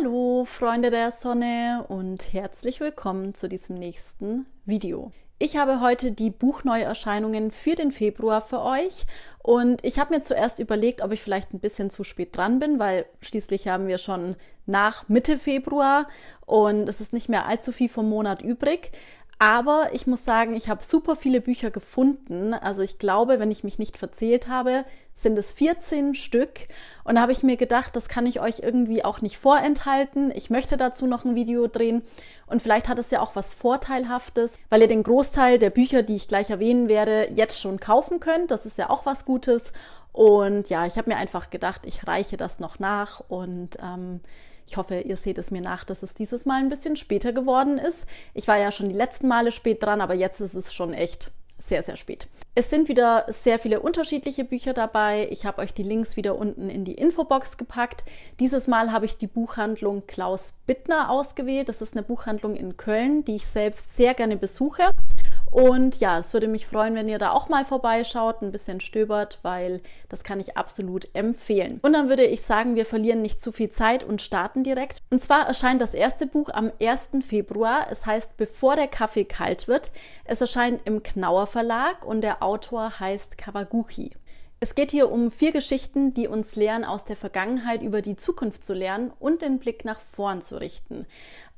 Hallo Freunde der Sonne und herzlich willkommen zu diesem nächsten Video. Ich habe heute die Buchneuerscheinungen für den Februar für euch und ich habe mir zuerst überlegt, ob ich vielleicht ein bisschen zu spät dran bin, weil schließlich haben wir schon nach Mitte Februar und es ist nicht mehr allzu viel vom Monat übrig. Aber ich muss sagen, ich habe super viele Bücher gefunden. Also ich glaube, wenn ich mich nicht verzählt habe, sind es 14 Stück. Und da habe ich mir gedacht, das kann ich euch irgendwie auch nicht vorenthalten. Ich möchte dazu noch ein Video drehen. Und vielleicht hat es ja auch was Vorteilhaftes, weil ihr den Großteil der Bücher, die ich gleich erwähnen werde, jetzt schon kaufen könnt. Das ist ja auch was Gutes. Und ja, ich habe mir einfach gedacht, ich reiche das noch nach und ähm, ich hoffe, ihr seht es mir nach, dass es dieses Mal ein bisschen später geworden ist. Ich war ja schon die letzten Male spät dran, aber jetzt ist es schon echt sehr, sehr spät. Es sind wieder sehr viele unterschiedliche Bücher dabei. Ich habe euch die Links wieder unten in die Infobox gepackt. Dieses Mal habe ich die Buchhandlung Klaus Bittner ausgewählt. Das ist eine Buchhandlung in Köln, die ich selbst sehr gerne besuche. Und ja, es würde mich freuen, wenn ihr da auch mal vorbeischaut, ein bisschen stöbert, weil das kann ich absolut empfehlen. Und dann würde ich sagen, wir verlieren nicht zu viel Zeit und starten direkt. Und zwar erscheint das erste Buch am 1. Februar. Es heißt Bevor der Kaffee kalt wird. Es erscheint im Knauer Verlag und der Autor heißt Kawaguchi. Es geht hier um vier Geschichten, die uns lehren, aus der Vergangenheit über die Zukunft zu lernen und den Blick nach vorn zu richten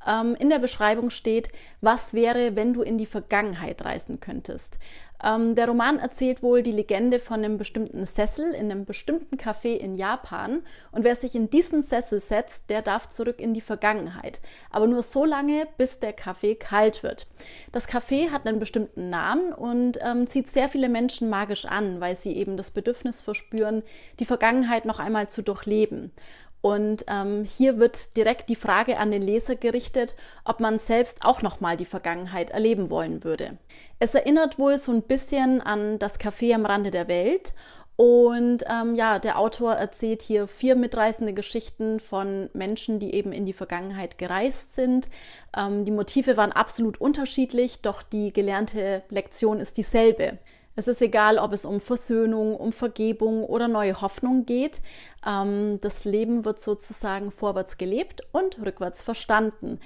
ähm, in der Beschreibung steht, was wäre, wenn du in die Vergangenheit reisen könntest. Ähm, der Roman erzählt wohl die Legende von einem bestimmten Sessel in einem bestimmten Café in Japan und wer sich in diesen Sessel setzt, der darf zurück in die Vergangenheit, aber nur so lange, bis der Kaffee kalt wird. Das Café hat einen bestimmten Namen und ähm, zieht sehr viele Menschen magisch an, weil sie eben das Bedürfnis verspüren, die Vergangenheit noch einmal zu durchleben. Und ähm, hier wird direkt die Frage an den Leser gerichtet, ob man selbst auch nochmal die Vergangenheit erleben wollen würde. Es erinnert wohl so ein bisschen an das Café am Rande der Welt. Und ähm, ja, der Autor erzählt hier vier mitreißende Geschichten von Menschen, die eben in die Vergangenheit gereist sind. Ähm, die Motive waren absolut unterschiedlich, doch die gelernte Lektion ist dieselbe. Es ist egal, ob es um Versöhnung, um Vergebung oder neue Hoffnung geht. Ähm, das Leben wird sozusagen vorwärts gelebt und rückwärts verstanden.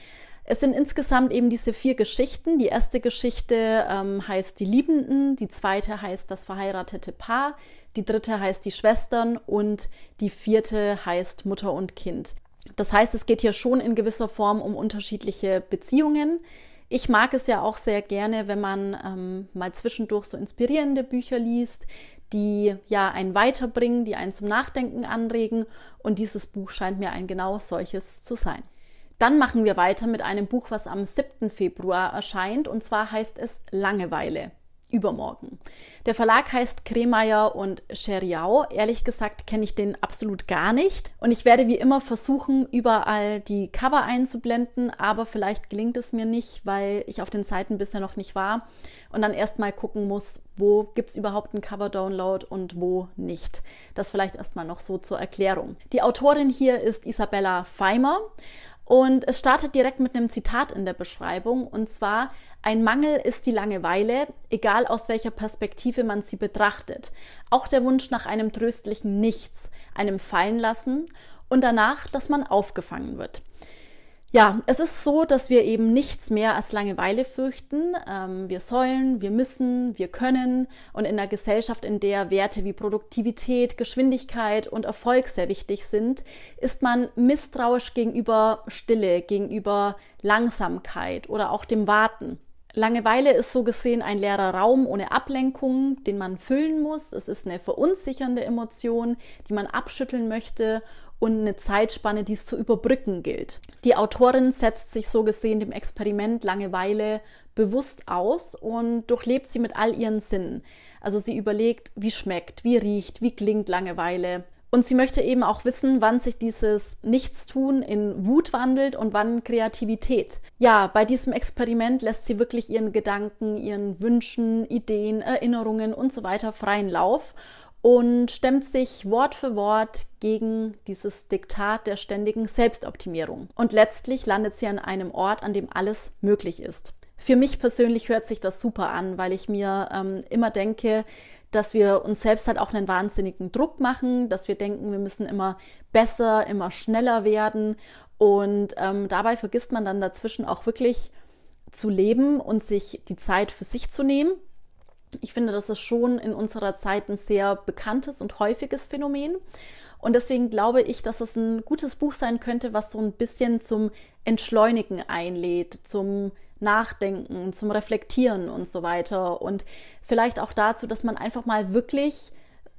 Es sind insgesamt eben diese vier Geschichten. Die erste Geschichte ähm, heißt die Liebenden, die zweite heißt das verheiratete Paar, die dritte heißt die Schwestern und die vierte heißt Mutter und Kind. Das heißt, es geht hier schon in gewisser Form um unterschiedliche Beziehungen, ich mag es ja auch sehr gerne, wenn man ähm, mal zwischendurch so inspirierende Bücher liest, die ja einen weiterbringen, die einen zum Nachdenken anregen. Und dieses Buch scheint mir ein genau solches zu sein. Dann machen wir weiter mit einem Buch, was am 7. Februar erscheint. Und zwar heißt es Langeweile übermorgen. Der Verlag heißt Kremeyer und Scheriau. Ehrlich gesagt kenne ich den absolut gar nicht. Und ich werde wie immer versuchen, überall die Cover einzublenden, aber vielleicht gelingt es mir nicht, weil ich auf den Seiten bisher noch nicht war und dann erstmal gucken muss, wo gibt es überhaupt einen Cover-Download und wo nicht. Das vielleicht erstmal noch so zur Erklärung. Die Autorin hier ist Isabella Feimer und es startet direkt mit einem Zitat in der Beschreibung, und zwar, ein Mangel ist die Langeweile, egal aus welcher Perspektive man sie betrachtet. Auch der Wunsch nach einem tröstlichen Nichts, einem Fallenlassen und danach, dass man aufgefangen wird. Ja, es ist so, dass wir eben nichts mehr als Langeweile fürchten. Ähm, wir sollen, wir müssen, wir können. Und in einer Gesellschaft, in der Werte wie Produktivität, Geschwindigkeit und Erfolg sehr wichtig sind, ist man misstrauisch gegenüber Stille, gegenüber Langsamkeit oder auch dem Warten. Langeweile ist so gesehen ein leerer Raum ohne Ablenkung, den man füllen muss. Es ist eine verunsichernde Emotion, die man abschütteln möchte und eine Zeitspanne, die es zu überbrücken gilt. Die Autorin setzt sich so gesehen dem Experiment Langeweile bewusst aus und durchlebt sie mit all ihren Sinnen. Also sie überlegt, wie schmeckt, wie riecht, wie klingt Langeweile. Und sie möchte eben auch wissen, wann sich dieses Nichtstun in Wut wandelt und wann Kreativität. Ja, bei diesem Experiment lässt sie wirklich ihren Gedanken, ihren Wünschen, Ideen, Erinnerungen und so weiter freien Lauf und stemmt sich Wort für Wort gegen dieses Diktat der ständigen Selbstoptimierung. Und letztlich landet sie an einem Ort, an dem alles möglich ist. Für mich persönlich hört sich das super an, weil ich mir ähm, immer denke, dass wir uns selbst halt auch einen wahnsinnigen Druck machen, dass wir denken, wir müssen immer besser, immer schneller werden. Und ähm, dabei vergisst man dann dazwischen auch wirklich zu leben und sich die Zeit für sich zu nehmen ich finde, das ist schon in unserer Zeit ein sehr bekanntes und häufiges Phänomen. Und deswegen glaube ich, dass es ein gutes Buch sein könnte, was so ein bisschen zum Entschleunigen einlädt, zum Nachdenken, zum Reflektieren und so weiter. Und vielleicht auch dazu, dass man einfach mal wirklich,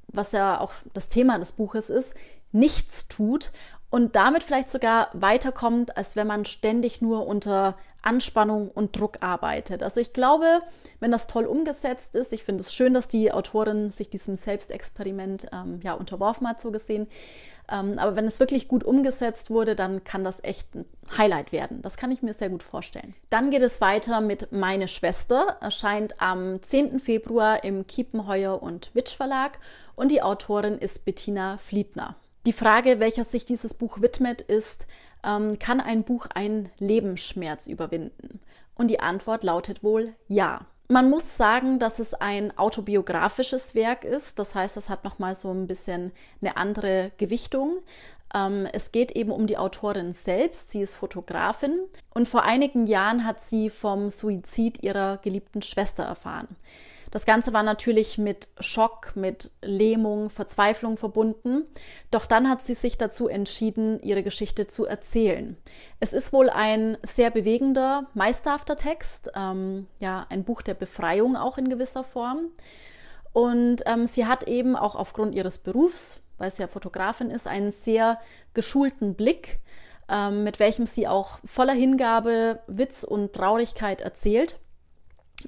was ja auch das Thema des Buches ist, nichts tut und damit vielleicht sogar weiterkommt, als wenn man ständig nur unter Anspannung und Druck arbeitet. Also ich glaube, wenn das toll umgesetzt ist, ich finde es schön, dass die Autorin sich diesem Selbstexperiment ähm, ja unterworfen hat, so gesehen. Ähm, aber wenn es wirklich gut umgesetzt wurde, dann kann das echt ein Highlight werden. Das kann ich mir sehr gut vorstellen. Dann geht es weiter mit Meine Schwester, erscheint am 10. Februar im Kiepenheuer und Witsch Verlag und die Autorin ist Bettina Fliedner. Die Frage, welcher sich dieses Buch widmet, ist, ähm, kann ein Buch einen Lebensschmerz überwinden? Und die Antwort lautet wohl ja. Man muss sagen, dass es ein autobiografisches Werk ist. Das heißt, es hat nochmal so ein bisschen eine andere Gewichtung. Ähm, es geht eben um die Autorin selbst. Sie ist Fotografin und vor einigen Jahren hat sie vom Suizid ihrer geliebten Schwester erfahren. Das Ganze war natürlich mit Schock, mit Lähmung, Verzweiflung verbunden. Doch dann hat sie sich dazu entschieden, ihre Geschichte zu erzählen. Es ist wohl ein sehr bewegender, meisterhafter Text, ähm, ja, ein Buch der Befreiung auch in gewisser Form. Und ähm, sie hat eben auch aufgrund ihres Berufs, weil sie ja Fotografin ist, einen sehr geschulten Blick, ähm, mit welchem sie auch voller Hingabe, Witz und Traurigkeit erzählt.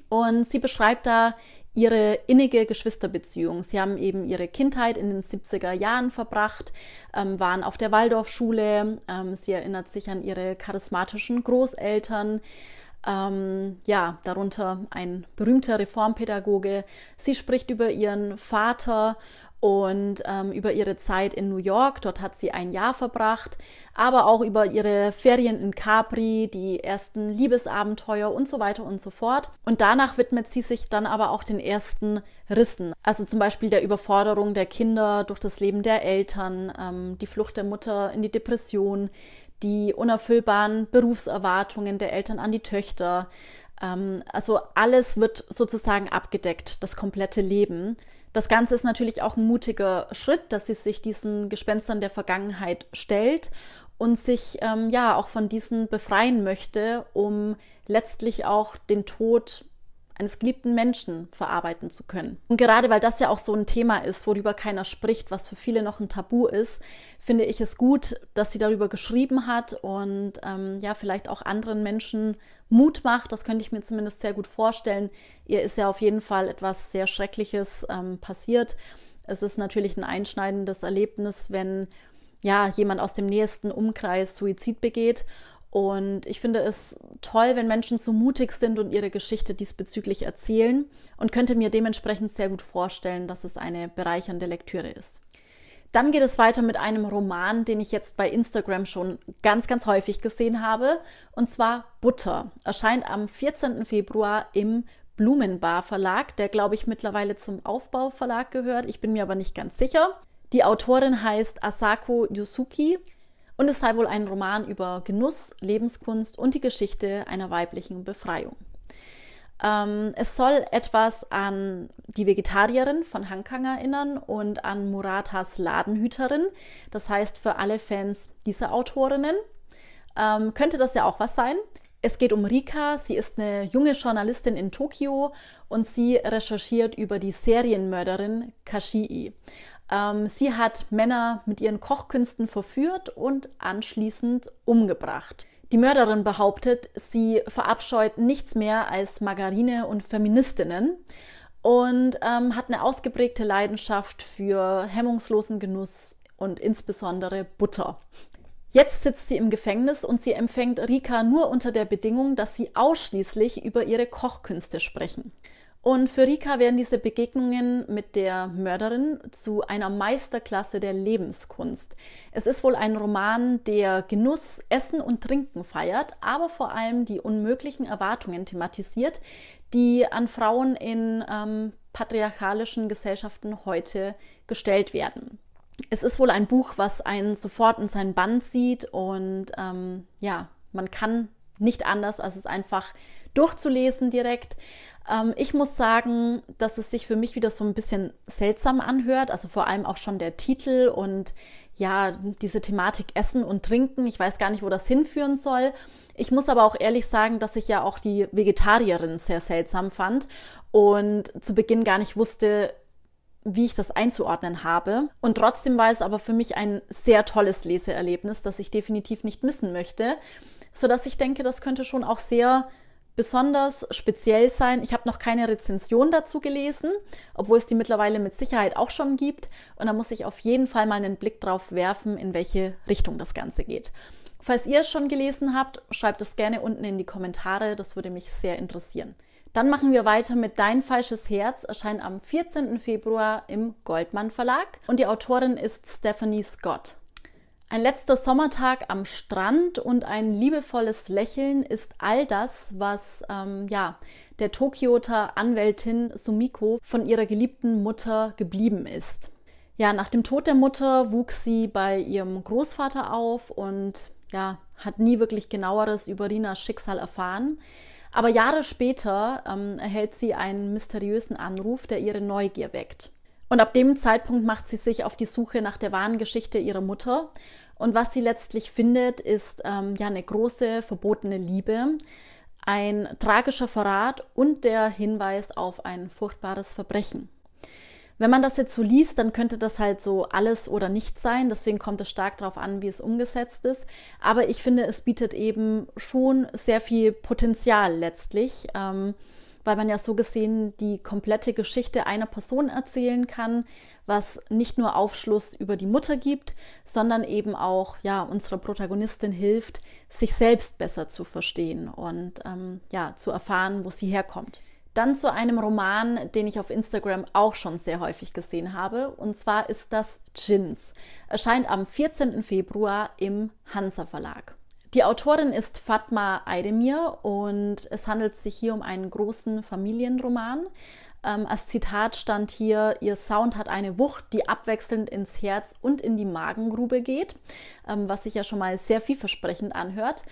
Und sie beschreibt da ihre innige Geschwisterbeziehung. Sie haben eben ihre Kindheit in den 70er Jahren verbracht, ähm, waren auf der Waldorfschule. Ähm, sie erinnert sich an ihre charismatischen Großeltern. Ähm, ja, darunter ein berühmter Reformpädagoge. Sie spricht über ihren Vater und ähm, über ihre Zeit in New York. Dort hat sie ein Jahr verbracht, aber auch über ihre Ferien in Capri, die ersten Liebesabenteuer und so weiter und so fort. Und danach widmet sie sich dann aber auch den ersten Rissen, also zum Beispiel der Überforderung der Kinder durch das Leben der Eltern, ähm, die Flucht der Mutter in die Depression, die unerfüllbaren Berufserwartungen der Eltern an die Töchter. Ähm, also alles wird sozusagen abgedeckt, das komplette Leben. Das Ganze ist natürlich auch ein mutiger Schritt, dass sie sich diesen Gespenstern der Vergangenheit stellt und sich ähm, ja auch von diesen befreien möchte, um letztlich auch den Tod eines geliebten Menschen verarbeiten zu können. Und gerade weil das ja auch so ein Thema ist, worüber keiner spricht, was für viele noch ein Tabu ist, finde ich es gut, dass sie darüber geschrieben hat und ähm, ja, vielleicht auch anderen Menschen Mut macht. Das könnte ich mir zumindest sehr gut vorstellen. Ihr ist ja auf jeden Fall etwas sehr Schreckliches ähm, passiert. Es ist natürlich ein einschneidendes Erlebnis, wenn ja jemand aus dem nächsten Umkreis Suizid begeht. Und ich finde es toll, wenn Menschen so mutig sind und ihre Geschichte diesbezüglich erzählen und könnte mir dementsprechend sehr gut vorstellen, dass es eine bereichernde Lektüre ist. Dann geht es weiter mit einem Roman, den ich jetzt bei Instagram schon ganz, ganz häufig gesehen habe. Und zwar Butter. Erscheint am 14. Februar im Blumenbar Verlag, der glaube ich mittlerweile zum Aufbau Verlag gehört. Ich bin mir aber nicht ganz sicher. Die Autorin heißt Asako Yosuki. Und es sei wohl ein Roman über Genuss, Lebenskunst und die Geschichte einer weiblichen Befreiung. Ähm, es soll etwas an die Vegetarierin von Hankang erinnern und an Muratas Ladenhüterin. Das heißt, für alle Fans dieser Autorinnen ähm, könnte das ja auch was sein. Es geht um Rika, sie ist eine junge Journalistin in Tokio und sie recherchiert über die Serienmörderin Kashii. Ähm, sie hat Männer mit ihren Kochkünsten verführt und anschließend umgebracht. Die Mörderin behauptet, sie verabscheut nichts mehr als Margarine und Feministinnen und ähm, hat eine ausgeprägte Leidenschaft für hemmungslosen Genuss und insbesondere Butter. Jetzt sitzt sie im Gefängnis und sie empfängt Rika nur unter der Bedingung, dass sie ausschließlich über ihre Kochkünste sprechen. Und für Rika werden diese Begegnungen mit der Mörderin zu einer Meisterklasse der Lebenskunst. Es ist wohl ein Roman, der Genuss, Essen und Trinken feiert, aber vor allem die unmöglichen Erwartungen thematisiert, die an Frauen in ähm, patriarchalischen Gesellschaften heute gestellt werden. Es ist wohl ein Buch, was einen sofort in seinen Bann zieht und ähm, ja, man kann nicht anders, als es einfach durchzulesen direkt. Ähm, ich muss sagen, dass es sich für mich wieder so ein bisschen seltsam anhört, also vor allem auch schon der Titel und ja, diese Thematik Essen und Trinken. Ich weiß gar nicht, wo das hinführen soll. Ich muss aber auch ehrlich sagen, dass ich ja auch die Vegetarierin sehr seltsam fand und zu Beginn gar nicht wusste, wie ich das einzuordnen habe. Und trotzdem war es aber für mich ein sehr tolles Leseerlebnis, das ich definitiv nicht missen möchte, sodass ich denke, das könnte schon auch sehr besonders speziell sein. Ich habe noch keine Rezension dazu gelesen, obwohl es die mittlerweile mit Sicherheit auch schon gibt. Und da muss ich auf jeden Fall mal einen Blick drauf werfen, in welche Richtung das Ganze geht. Falls ihr es schon gelesen habt, schreibt es gerne unten in die Kommentare. Das würde mich sehr interessieren. Dann machen wir weiter mit Dein falsches Herz, erscheint am 14. Februar im Goldmann Verlag. Und die Autorin ist Stephanie Scott. Ein letzter Sommertag am Strand und ein liebevolles Lächeln ist all das, was ähm, ja, der Tokioter Anwältin Sumiko von ihrer geliebten Mutter geblieben ist. Ja, nach dem Tod der Mutter wuchs sie bei ihrem Großvater auf und ja, hat nie wirklich genaueres über Rinas Schicksal erfahren. Aber Jahre später ähm, erhält sie einen mysteriösen Anruf, der ihre Neugier weckt. Und ab dem Zeitpunkt macht sie sich auf die Suche nach der wahren Geschichte ihrer Mutter. Und was sie letztlich findet, ist ähm, ja eine große verbotene Liebe, ein tragischer Verrat und der Hinweis auf ein furchtbares Verbrechen. Wenn man das jetzt so liest, dann könnte das halt so alles oder nichts sein. Deswegen kommt es stark darauf an, wie es umgesetzt ist. Aber ich finde, es bietet eben schon sehr viel Potenzial letztlich. Ähm, weil man ja so gesehen die komplette Geschichte einer Person erzählen kann, was nicht nur Aufschluss über die Mutter gibt, sondern eben auch ja unserer Protagonistin hilft, sich selbst besser zu verstehen und ähm, ja zu erfahren, wo sie herkommt. Dann zu einem Roman, den ich auf Instagram auch schon sehr häufig gesehen habe. Und zwar ist das Gins. Erscheint am 14. Februar im Hansa Verlag. Die Autorin ist Fatma Eidemir und es handelt sich hier um einen großen Familienroman. Ähm, als Zitat stand hier, ihr Sound hat eine Wucht, die abwechselnd ins Herz und in die Magengrube geht, ähm, was sich ja schon mal sehr vielversprechend anhört.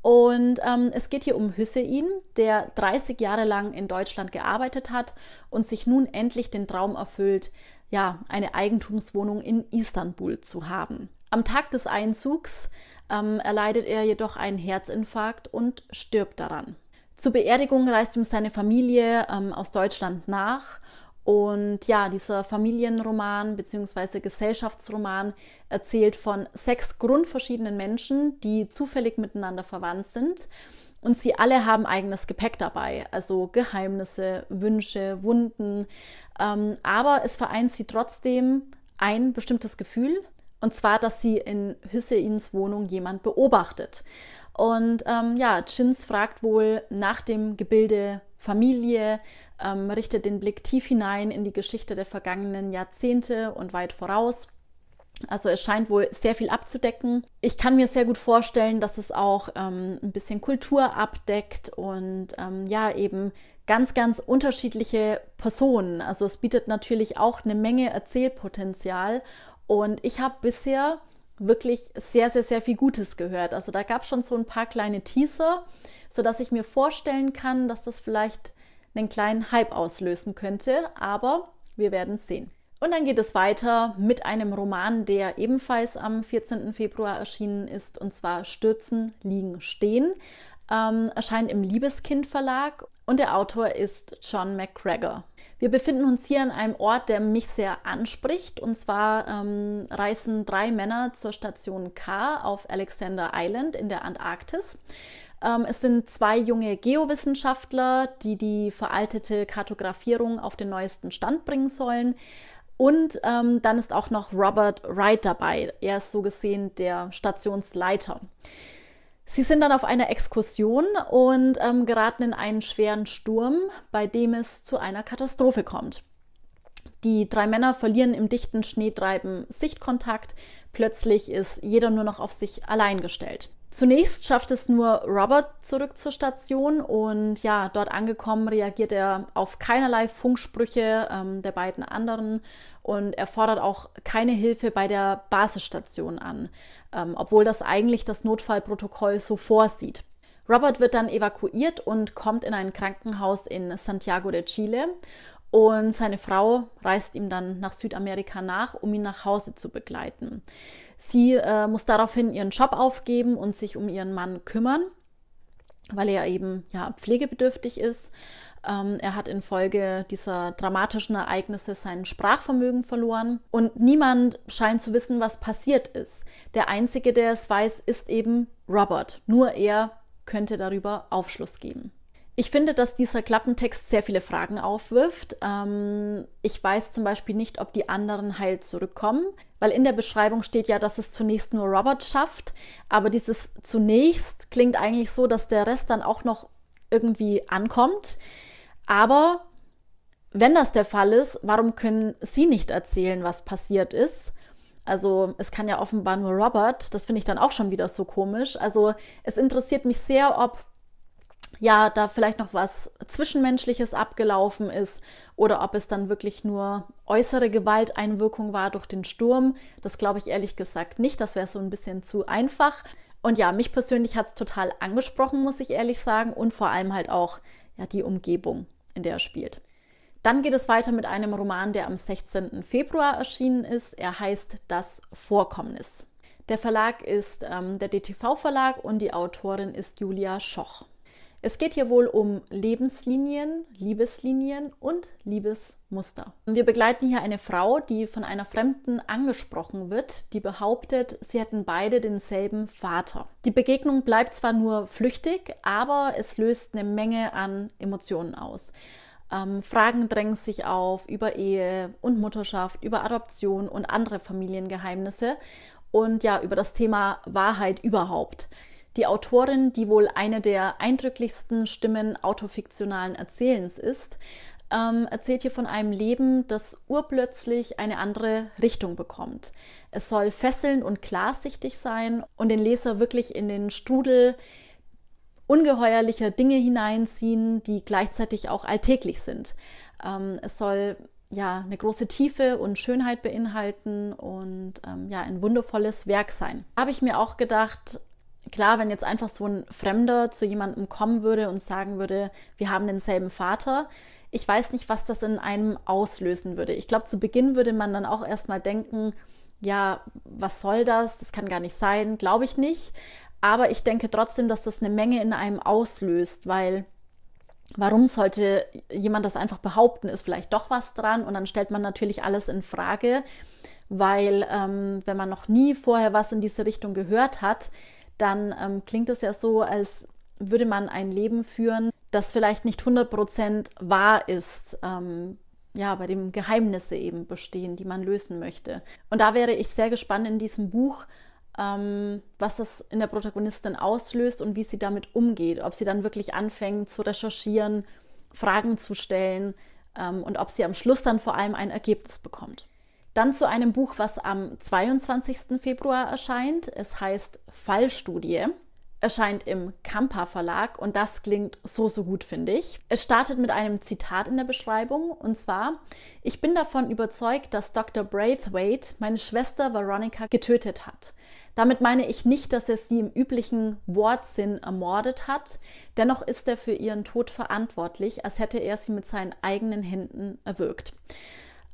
Und ähm, es geht hier um Hüssein, der 30 Jahre lang in Deutschland gearbeitet hat und sich nun endlich den Traum erfüllt, ja, eine Eigentumswohnung in Istanbul zu haben. Am Tag des Einzugs ähm, erleidet er jedoch einen Herzinfarkt und stirbt daran. Zur Beerdigung reist ihm seine Familie ähm, aus Deutschland nach und ja, dieser Familienroman bzw. Gesellschaftsroman erzählt von sechs grundverschiedenen Menschen, die zufällig miteinander verwandt sind. Und sie alle haben eigenes Gepäck dabei, also Geheimnisse, Wünsche, Wunden. Ähm, aber es vereint sie trotzdem ein bestimmtes Gefühl, und zwar, dass sie in Hüsseins Wohnung jemand beobachtet. Und ähm, ja, Chins fragt wohl nach dem Gebilde Familie, ähm, richtet den Blick tief hinein in die Geschichte der vergangenen Jahrzehnte und weit voraus. Also es scheint wohl sehr viel abzudecken. Ich kann mir sehr gut vorstellen, dass es auch ähm, ein bisschen Kultur abdeckt und ähm, ja eben ganz, ganz unterschiedliche Personen. Also es bietet natürlich auch eine Menge Erzählpotenzial und ich habe bisher wirklich sehr, sehr, sehr viel Gutes gehört. Also da gab es schon so ein paar kleine Teaser, sodass ich mir vorstellen kann, dass das vielleicht einen kleinen Hype auslösen könnte. Aber wir werden sehen. Und dann geht es weiter mit einem Roman, der ebenfalls am 14. Februar erschienen ist, und zwar Stürzen, Liegen, Stehen. Ähm, erscheint im Liebeskind Verlag und der Autor ist John McGregor. Wir befinden uns hier an einem Ort, der mich sehr anspricht. Und zwar ähm, reisen drei Männer zur Station K auf Alexander Island in der Antarktis. Ähm, es sind zwei junge Geowissenschaftler, die die veraltete Kartografierung auf den neuesten Stand bringen sollen. Und ähm, dann ist auch noch Robert Wright dabei. Er ist so gesehen der Stationsleiter. Sie sind dann auf einer Exkursion und ähm, geraten in einen schweren Sturm, bei dem es zu einer Katastrophe kommt. Die drei Männer verlieren im dichten Schneetreiben Sichtkontakt. Plötzlich ist jeder nur noch auf sich allein gestellt. Zunächst schafft es nur Robert zurück zur Station und ja, dort angekommen reagiert er auf keinerlei Funksprüche ähm, der beiden anderen und er fordert auch keine Hilfe bei der Basisstation an, ähm, obwohl das eigentlich das Notfallprotokoll so vorsieht. Robert wird dann evakuiert und kommt in ein Krankenhaus in Santiago de Chile und seine Frau reist ihm dann nach Südamerika nach, um ihn nach Hause zu begleiten. Sie äh, muss daraufhin ihren Job aufgeben und sich um ihren Mann kümmern, weil er eben ja pflegebedürftig ist. Ähm, er hat infolge dieser dramatischen Ereignisse sein Sprachvermögen verloren und niemand scheint zu wissen, was passiert ist. Der einzige, der es weiß, ist eben Robert. Nur er könnte darüber Aufschluss geben. Ich finde, dass dieser Klappentext sehr viele Fragen aufwirft. Ähm, ich weiß zum Beispiel nicht, ob die anderen heil zurückkommen, weil in der Beschreibung steht ja, dass es zunächst nur Robert schafft, aber dieses zunächst klingt eigentlich so, dass der Rest dann auch noch irgendwie ankommt. Aber wenn das der Fall ist, warum können Sie nicht erzählen, was passiert ist? Also es kann ja offenbar nur Robert, das finde ich dann auch schon wieder so komisch. Also es interessiert mich sehr, ob ja, da vielleicht noch was Zwischenmenschliches abgelaufen ist oder ob es dann wirklich nur äußere Gewalteinwirkung war durch den Sturm. Das glaube ich ehrlich gesagt nicht. Das wäre so ein bisschen zu einfach. Und ja, mich persönlich hat es total angesprochen, muss ich ehrlich sagen. Und vor allem halt auch ja, die Umgebung, in der er spielt. Dann geht es weiter mit einem Roman, der am 16. Februar erschienen ist. Er heißt Das Vorkommnis. Der Verlag ist ähm, der DTV-Verlag und die Autorin ist Julia Schoch. Es geht hier wohl um Lebenslinien, Liebeslinien und Liebesmuster. Wir begleiten hier eine Frau, die von einer Fremden angesprochen wird, die behauptet, sie hätten beide denselben Vater. Die Begegnung bleibt zwar nur flüchtig, aber es löst eine Menge an Emotionen aus. Ähm, Fragen drängen sich auf über Ehe und Mutterschaft, über Adoption und andere Familiengeheimnisse und ja, über das Thema Wahrheit überhaupt. Die Autorin, die wohl eine der eindrücklichsten Stimmen autofiktionalen Erzählens ist, ähm, erzählt hier von einem Leben, das urplötzlich eine andere Richtung bekommt. Es soll fesselnd und klarsichtig sein und den Leser wirklich in den Strudel ungeheuerlicher Dinge hineinziehen, die gleichzeitig auch alltäglich sind. Ähm, es soll ja eine große Tiefe und Schönheit beinhalten und ähm, ja ein wundervolles Werk sein. Habe ich mir auch gedacht, klar, wenn jetzt einfach so ein Fremder zu jemandem kommen würde und sagen würde, wir haben denselben Vater, ich weiß nicht, was das in einem auslösen würde. Ich glaube, zu Beginn würde man dann auch erstmal denken, ja, was soll das? Das kann gar nicht sein, glaube ich nicht. Aber ich denke trotzdem, dass das eine Menge in einem auslöst, weil warum sollte jemand das einfach behaupten? Ist vielleicht doch was dran und dann stellt man natürlich alles in Frage, weil ähm, wenn man noch nie vorher was in diese Richtung gehört hat, dann ähm, klingt es ja so, als würde man ein Leben führen, das vielleicht nicht 100% wahr ist, ähm, ja, bei dem Geheimnisse eben bestehen, die man lösen möchte. Und da wäre ich sehr gespannt in diesem Buch, ähm, was das in der Protagonistin auslöst und wie sie damit umgeht. Ob sie dann wirklich anfängt zu recherchieren, Fragen zu stellen ähm, und ob sie am Schluss dann vor allem ein Ergebnis bekommt. Dann zu einem Buch, was am 22. Februar erscheint. Es heißt Fallstudie. Erscheint im Kampa Verlag und das klingt so, so gut, finde ich. Es startet mit einem Zitat in der Beschreibung und zwar: Ich bin davon überzeugt, dass Dr. Braithwaite meine Schwester Veronica getötet hat. Damit meine ich nicht, dass er sie im üblichen Wortsinn ermordet hat. Dennoch ist er für ihren Tod verantwortlich, als hätte er sie mit seinen eigenen Händen erwürgt.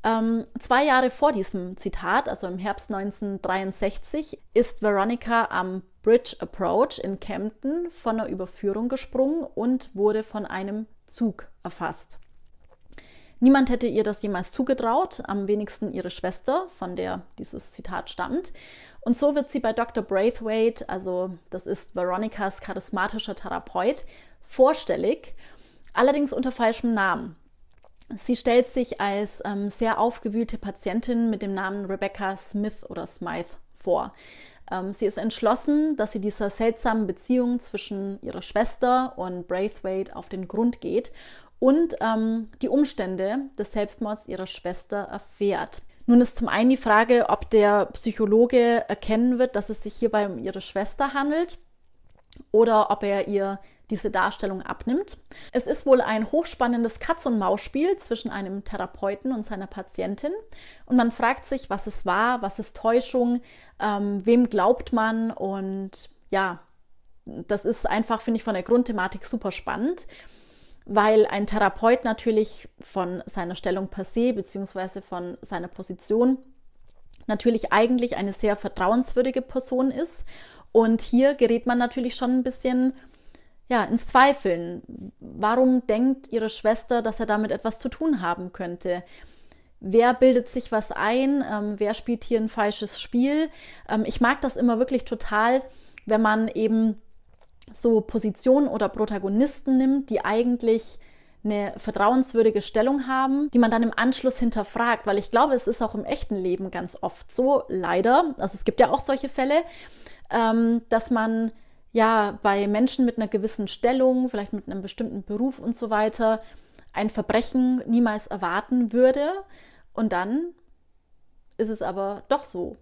Ähm, zwei Jahre vor diesem Zitat, also im Herbst 1963, ist Veronica am Bridge Approach in Camden von einer Überführung gesprungen und wurde von einem Zug erfasst. Niemand hätte ihr das jemals zugetraut, am wenigsten ihre Schwester, von der dieses Zitat stammt. Und so wird sie bei Dr. Braithwaite, also das ist Veronicas charismatischer Therapeut, vorstellig, allerdings unter falschem Namen. Sie stellt sich als ähm, sehr aufgewühlte Patientin mit dem Namen Rebecca Smith oder Smythe vor. Ähm, sie ist entschlossen, dass sie dieser seltsamen Beziehung zwischen ihrer Schwester und Braithwaite auf den Grund geht und ähm, die Umstände des Selbstmords ihrer Schwester erfährt. Nun ist zum einen die Frage, ob der Psychologe erkennen wird, dass es sich hierbei um ihre Schwester handelt oder ob er ihr diese Darstellung abnimmt. Es ist wohl ein hochspannendes Katz-und-Maus-Spiel zwischen einem Therapeuten und seiner Patientin. Und man fragt sich, was es war, was ist Täuschung, ähm, wem glaubt man und ja, das ist einfach, finde ich, von der Grundthematik super spannend weil ein Therapeut natürlich von seiner Stellung per se bzw. von seiner Position natürlich eigentlich eine sehr vertrauenswürdige Person ist. Und hier gerät man natürlich schon ein bisschen ja, ins Zweifeln. Warum denkt ihre Schwester, dass er damit etwas zu tun haben könnte? Wer bildet sich was ein? Ähm, wer spielt hier ein falsches Spiel? Ähm, ich mag das immer wirklich total, wenn man eben so Positionen oder Protagonisten nimmt, die eigentlich eine vertrauenswürdige Stellung haben, die man dann im Anschluss hinterfragt, weil ich glaube, es ist auch im echten Leben ganz oft so, leider, also es gibt ja auch solche Fälle, ähm, dass man ja bei Menschen mit einer gewissen Stellung, vielleicht mit einem bestimmten Beruf und so weiter, ein Verbrechen niemals erwarten würde. Und dann ist es aber doch so,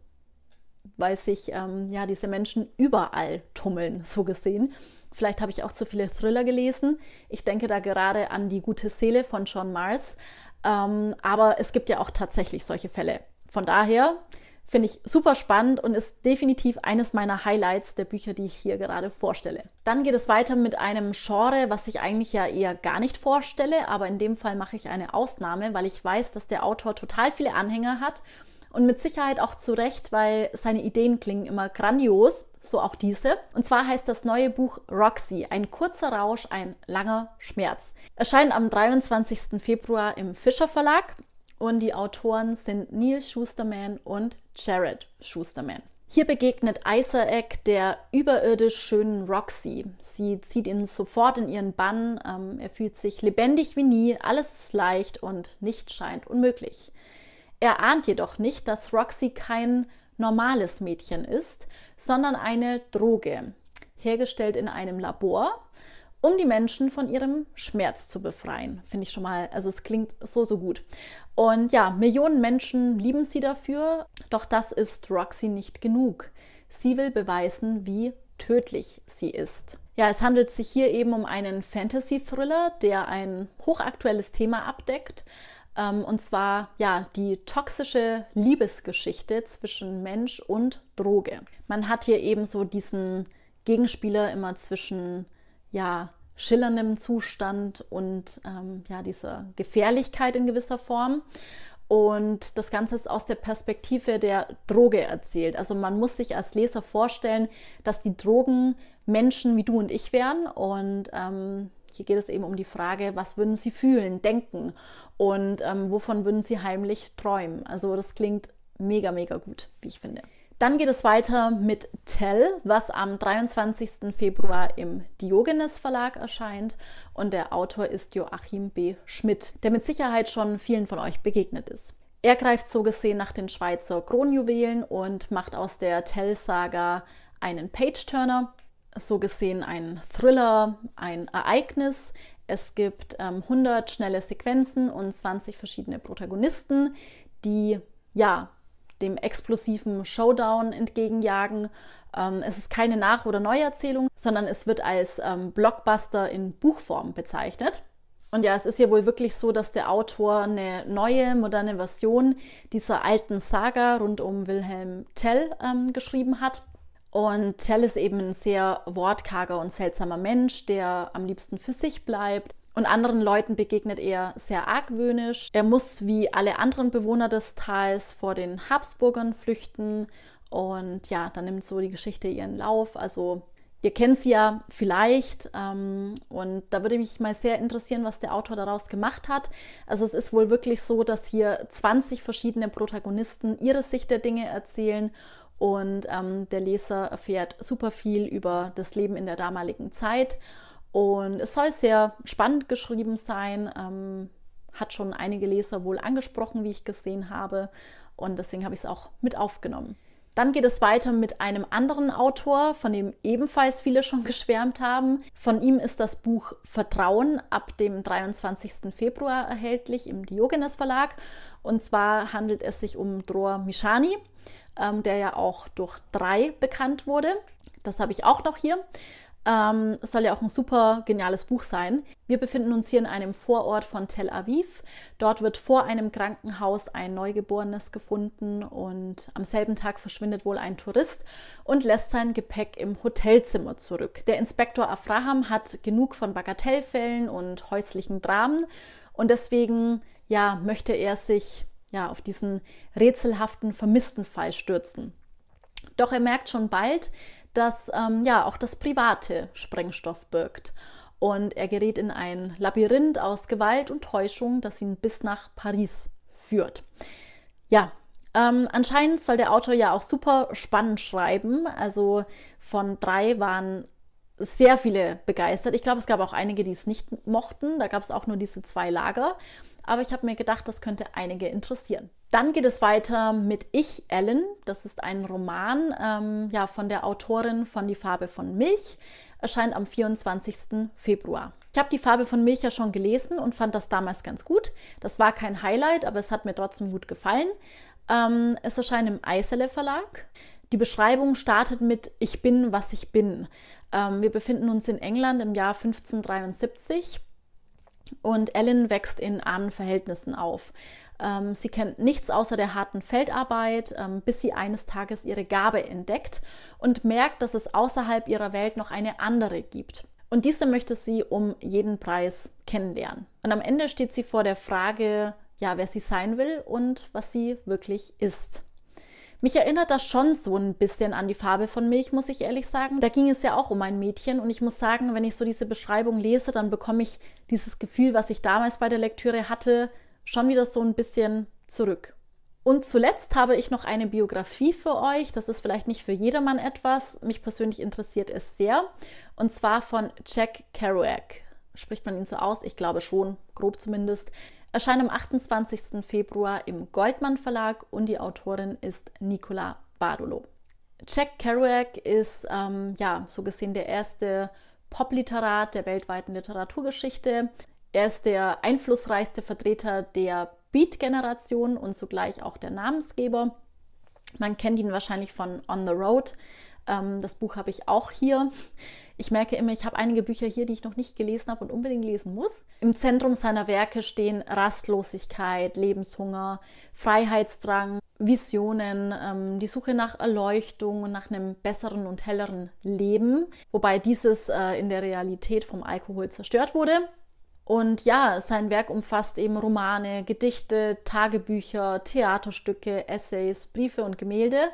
weil sich ähm, ja diese Menschen überall tummeln, so gesehen. Vielleicht habe ich auch zu viele Thriller gelesen. Ich denke da gerade an die gute Seele von John Mars. Ähm, aber es gibt ja auch tatsächlich solche Fälle. Von daher Finde ich super spannend und ist definitiv eines meiner Highlights der Bücher, die ich hier gerade vorstelle. Dann geht es weiter mit einem Genre, was ich eigentlich ja eher gar nicht vorstelle, aber in dem Fall mache ich eine Ausnahme, weil ich weiß, dass der Autor total viele Anhänger hat und mit Sicherheit auch zu Recht, weil seine Ideen klingen immer grandios, so auch diese. Und zwar heißt das neue Buch Roxy, ein kurzer Rausch, ein langer Schmerz. Erscheint am 23. Februar im Fischer Verlag und die Autoren sind Neil Schusterman und Jared Schusterman. Hier begegnet Isaac der überirdisch schönen Roxy. Sie zieht ihn sofort in ihren Bann. Ähm, er fühlt sich lebendig wie nie, alles ist leicht und nichts scheint unmöglich. Er ahnt jedoch nicht, dass Roxy kein normales Mädchen ist, sondern eine Droge, hergestellt in einem Labor um die Menschen von ihrem Schmerz zu befreien. Finde ich schon mal, also es klingt so, so gut. Und ja, Millionen Menschen lieben sie dafür, doch das ist Roxy nicht genug. Sie will beweisen, wie tödlich sie ist. Ja, es handelt sich hier eben um einen Fantasy-Thriller, der ein hochaktuelles Thema abdeckt. Ähm, und zwar ja die toxische Liebesgeschichte zwischen Mensch und Droge. Man hat hier eben so diesen Gegenspieler immer zwischen ja, schillerndem Zustand und ähm, ja, dieser Gefährlichkeit in gewisser Form. Und das Ganze ist aus der Perspektive der Droge erzählt. Also man muss sich als Leser vorstellen, dass die Drogen Menschen wie du und ich wären. Und ähm, hier geht es eben um die Frage, was würden sie fühlen, denken und ähm, wovon würden sie heimlich träumen. Also das klingt mega, mega gut, wie ich finde. Dann geht es weiter mit Tell, was am 23. Februar im Diogenes Verlag erscheint. Und der Autor ist Joachim B. Schmidt, der mit Sicherheit schon vielen von euch begegnet ist. Er greift so gesehen nach den Schweizer Kronjuwelen und macht aus der Tell-Saga einen Page-Turner, so gesehen ein Thriller, ein Ereignis. Es gibt ähm, 100 schnelle Sequenzen und 20 verschiedene Protagonisten, die ja dem explosiven Showdown entgegenjagen. Ähm, es ist keine Nach- oder Neuerzählung, sondern es wird als ähm, Blockbuster in Buchform bezeichnet. Und ja, es ist ja wohl wirklich so, dass der Autor eine neue, moderne Version dieser alten Saga rund um Wilhelm Tell ähm, geschrieben hat. Und Tell ist eben ein sehr wortkarger und seltsamer Mensch, der am liebsten für sich bleibt und anderen Leuten begegnet er sehr argwöhnisch. Er muss wie alle anderen Bewohner des Tals vor den Habsburgern flüchten und ja, dann nimmt so die Geschichte ihren Lauf. Also ihr kennt sie ja vielleicht ähm, und da würde mich mal sehr interessieren, was der Autor daraus gemacht hat. Also es ist wohl wirklich so, dass hier 20 verschiedene Protagonisten ihre Sicht der Dinge erzählen und ähm, der Leser erfährt super viel über das Leben in der damaligen Zeit und es soll sehr spannend geschrieben sein, ähm, hat schon einige Leser wohl angesprochen, wie ich gesehen habe. Und deswegen habe ich es auch mit aufgenommen. Dann geht es weiter mit einem anderen Autor, von dem ebenfalls viele schon geschwärmt haben. Von ihm ist das Buch Vertrauen ab dem 23. Februar erhältlich im Diogenes Verlag. Und zwar handelt es sich um Dror Mishani, ähm, der ja auch durch drei bekannt wurde. Das habe ich auch noch hier. Ähm, soll ja auch ein super geniales Buch sein. Wir befinden uns hier in einem Vorort von Tel Aviv. Dort wird vor einem Krankenhaus ein Neugeborenes gefunden und am selben Tag verschwindet wohl ein Tourist und lässt sein Gepäck im Hotelzimmer zurück. Der Inspektor Afraham hat genug von Bagatellfällen und häuslichen Dramen und deswegen ja, möchte er sich ja, auf diesen rätselhaften vermissten Fall stürzen. Doch er merkt schon bald, dass ähm, ja auch das private Sprengstoff birgt. Und er gerät in ein Labyrinth aus Gewalt und Täuschung, das ihn bis nach Paris führt. Ja, ähm, anscheinend soll der Autor ja auch super spannend schreiben. Also von drei waren sehr viele begeistert. Ich glaube, es gab auch einige, die es nicht mochten. Da gab es auch nur diese zwei Lager aber ich habe mir gedacht, das könnte einige interessieren. Dann geht es weiter mit Ich, Ellen. Das ist ein Roman ähm, ja, von der Autorin von Die Farbe von Milch, erscheint am 24. Februar. Ich habe Die Farbe von Milch ja schon gelesen und fand das damals ganz gut. Das war kein Highlight, aber es hat mir trotzdem gut gefallen. Ähm, es erscheint im Eisele Verlag. Die Beschreibung startet mit Ich bin, was ich bin. Ähm, wir befinden uns in England im Jahr 1573 und Ellen wächst in armen Verhältnissen auf. Ähm, sie kennt nichts außer der harten Feldarbeit, ähm, bis sie eines Tages ihre Gabe entdeckt und merkt, dass es außerhalb ihrer Welt noch eine andere gibt. Und diese möchte sie um jeden Preis kennenlernen. Und am Ende steht sie vor der Frage, ja, wer sie sein will und was sie wirklich ist. Mich erinnert das schon so ein bisschen an die Farbe von Milch, muss ich ehrlich sagen. Da ging es ja auch um ein Mädchen und ich muss sagen, wenn ich so diese Beschreibung lese, dann bekomme ich dieses Gefühl, was ich damals bei der Lektüre hatte, schon wieder so ein bisschen zurück. Und zuletzt habe ich noch eine Biografie für euch. Das ist vielleicht nicht für jedermann etwas. Mich persönlich interessiert es sehr. Und zwar von Jack Kerouac spricht man ihn so aus? Ich glaube schon, grob zumindest. Erscheint am 28. Februar im Goldmann Verlag und die Autorin ist Nicola Bardulo. Jack Kerouac ist ähm, ja so gesehen der erste Popliterat der weltweiten Literaturgeschichte. Er ist der einflussreichste Vertreter der Beat-Generation und zugleich auch der Namensgeber. Man kennt ihn wahrscheinlich von On the Road. Ähm, das Buch habe ich auch hier. Ich merke immer, ich habe einige Bücher hier, die ich noch nicht gelesen habe und unbedingt lesen muss. Im Zentrum seiner Werke stehen Rastlosigkeit, Lebenshunger, Freiheitsdrang, Visionen, ähm, die Suche nach Erleuchtung und nach einem besseren und helleren Leben, wobei dieses äh, in der Realität vom Alkohol zerstört wurde. Und ja, sein Werk umfasst eben Romane, Gedichte, Tagebücher, Theaterstücke, Essays, Briefe und Gemälde.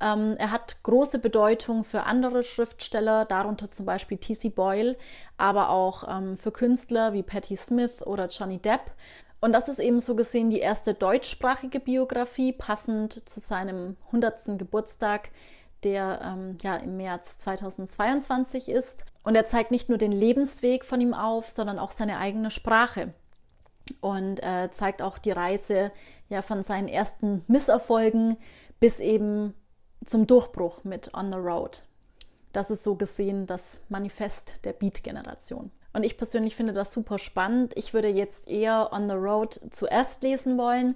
Ähm, er hat große Bedeutung für andere Schriftsteller, darunter zum Beispiel T.C. Boyle, aber auch ähm, für Künstler wie Patti Smith oder Johnny Depp. Und das ist eben so gesehen die erste deutschsprachige Biografie, passend zu seinem 100. Geburtstag, der ähm, ja im März 2022 ist. Und er zeigt nicht nur den Lebensweg von ihm auf, sondern auch seine eigene Sprache und äh, zeigt auch die Reise ja von seinen ersten Misserfolgen bis eben zum Durchbruch mit On the Road. Das ist so gesehen das Manifest der Beat-Generation. Und ich persönlich finde das super spannend. Ich würde jetzt eher On the Road zuerst lesen wollen,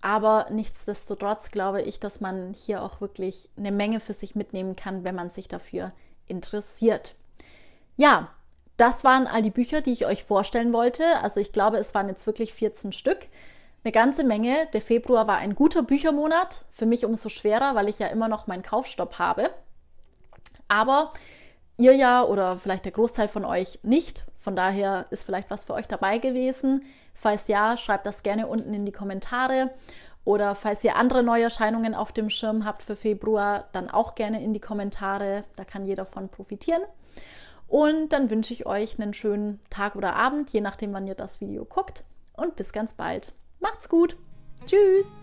aber nichtsdestotrotz glaube ich, dass man hier auch wirklich eine Menge für sich mitnehmen kann, wenn man sich dafür interessiert. Ja, das waren all die Bücher, die ich euch vorstellen wollte. Also ich glaube, es waren jetzt wirklich 14 Stück eine ganze Menge. Der Februar war ein guter Büchermonat, für mich umso schwerer, weil ich ja immer noch meinen Kaufstopp habe. Aber ihr ja oder vielleicht der Großteil von euch nicht. Von daher ist vielleicht was für euch dabei gewesen. Falls ja, schreibt das gerne unten in die Kommentare. Oder falls ihr andere Neuerscheinungen auf dem Schirm habt für Februar, dann auch gerne in die Kommentare. Da kann jeder von profitieren. Und dann wünsche ich euch einen schönen Tag oder Abend, je nachdem, wann ihr das Video guckt. Und bis ganz bald. Macht's gut. Tschüss.